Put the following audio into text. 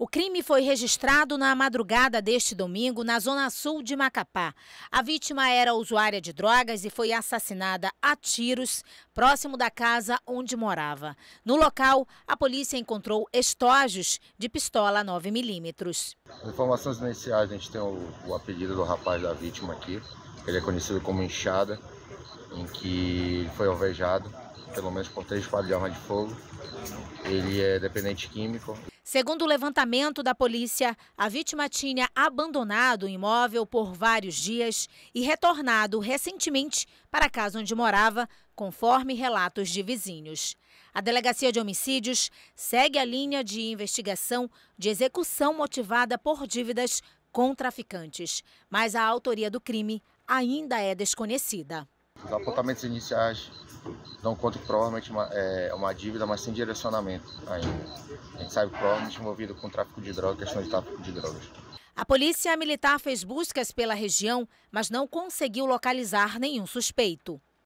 O crime foi registrado na madrugada deste domingo na zona sul de Macapá. A vítima era usuária de drogas e foi assassinada a tiros próximo da casa onde morava. No local, a polícia encontrou estojos de pistola 9 milímetros. Informações iniciais, a gente tem o, o apelido do rapaz da vítima aqui. Ele é conhecido como Enxada, em que foi alvejado, pelo menos por três fadas de arma de fogo. Ele é dependente químico. Segundo o levantamento da polícia, a vítima tinha abandonado o imóvel por vários dias e retornado recentemente para a casa onde morava, conforme relatos de vizinhos. A Delegacia de Homicídios segue a linha de investigação de execução motivada por dívidas com traficantes, mas a autoria do crime ainda é desconhecida. Os apontamentos iniciais dão conta que provavelmente uma, é uma dívida, mas sem direcionamento ainda. A gente sabe que provavelmente envolvido com tráfico de drogas, questão de tráfico de drogas. A polícia militar fez buscas pela região, mas não conseguiu localizar nenhum suspeito.